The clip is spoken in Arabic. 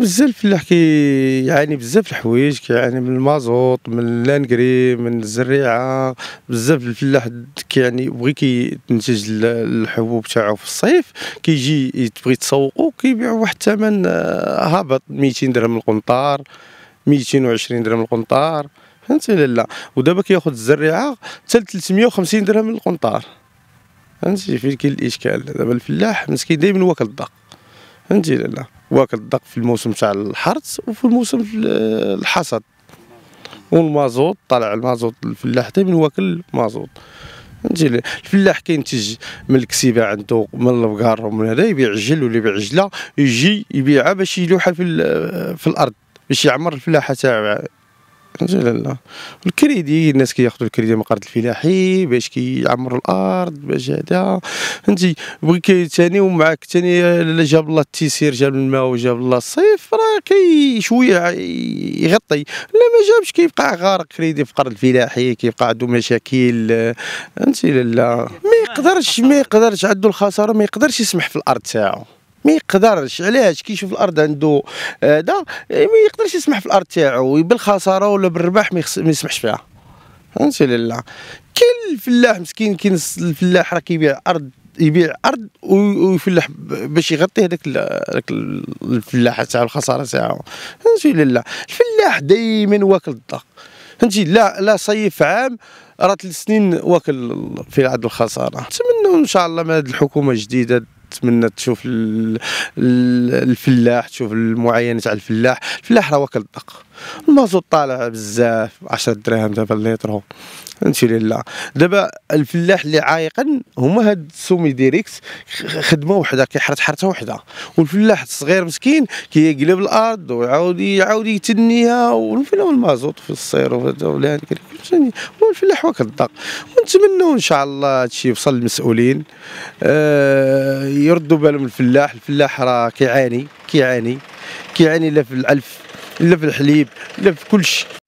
بزاف الفلاح كيعاني بزاف الحوايج كيعاني من المازوط من لانكري من الزريعه بزاف الفلاح كيعني بغي كينتج الحبوب تاعو في الصيف كيجي تبغي تسوقو كيبيع واحد الثمن آه، هابط 200 درهم القنطار 220 درهم القنطار فهمتي لا لا ودابا كياخذ الزريعه حتى 350 درهم القنطار فهمتي فين كاين الاشكال دابا الفلاح مسكين دائما واكل الضغط فهمتي لا لا وكتدق في الموسم تاع الحرث وفي الموسم الحصد والمازوط طالع المازوط الفلاح من واكل المازوط فهمتي الفلاح كينتج من الكسيبه عنده من البقار ومن هذا يبيع عجل ولا يبيع عجله يجي يبيعها باش يلوحها في, في الارض باش يعمر الفلاحه تاعو لا لا الكريدي الناس كياخذوا الكريدي من القرض الفلاحي باش كيعمروا الارض باش هذا فهمتي بغي ثاني ومعاك ثاني جاب الله التيسير جاب الماء وجاب الله الصيف راه كي شويه يغطي لا ما جابش كيبقى غارق كريدي في القرض الفلاحي كيبقى عنده مشاكل فهمتي لا ما يقدرش ما يقدرش عنده الخساره ما يقدرش يسمح في الارض تاعو ما يقدرش علاش كيشوف الارض عنده هذا آه، ما يقدرش يسمح في الارض تاعو بالخساره ولا بالربح ما يسمحش فيها فهمتي لا كاين الفلاح مسكين كاين الفلاح راه كيبيع ارض يبيع ارض ويفلح باش يغطي هذاك هذاك الفلاحه تاعو الخساره تاعو فهمتي لا الفلاح دائما واكل الضغط فهمتي لا لا صيف عام راه ثلاث سنين واكل في عدد الخساره نتمنوا ان شاء الله من هذه الحكومه الجديده تتمنى تشوف الفلاح تشوف المعاينه تاع الفلاح الفلاح راه واكل الدق المازوت طالع بزاف 10 دراهم دابا الليتر فهمتي لا دابا الفلاح اللي عايقا هما هاد السومي ديريكت خدمه وحده كيحرث حرثه وحده والفلاح الصغير مسكين كيقلب الارض ويعاود يعاود يتنيها والفلاح المازوت في الصير ولا فهمتني والفلاح واكل الدق ونتمنوا ان شاء الله هادشي يوصل للمسؤولين آه يردوا بالهم الفلاح الفلاح راه كيعاني كيعاني كيعاني لا في العلف لا في الحليب لا في كلشي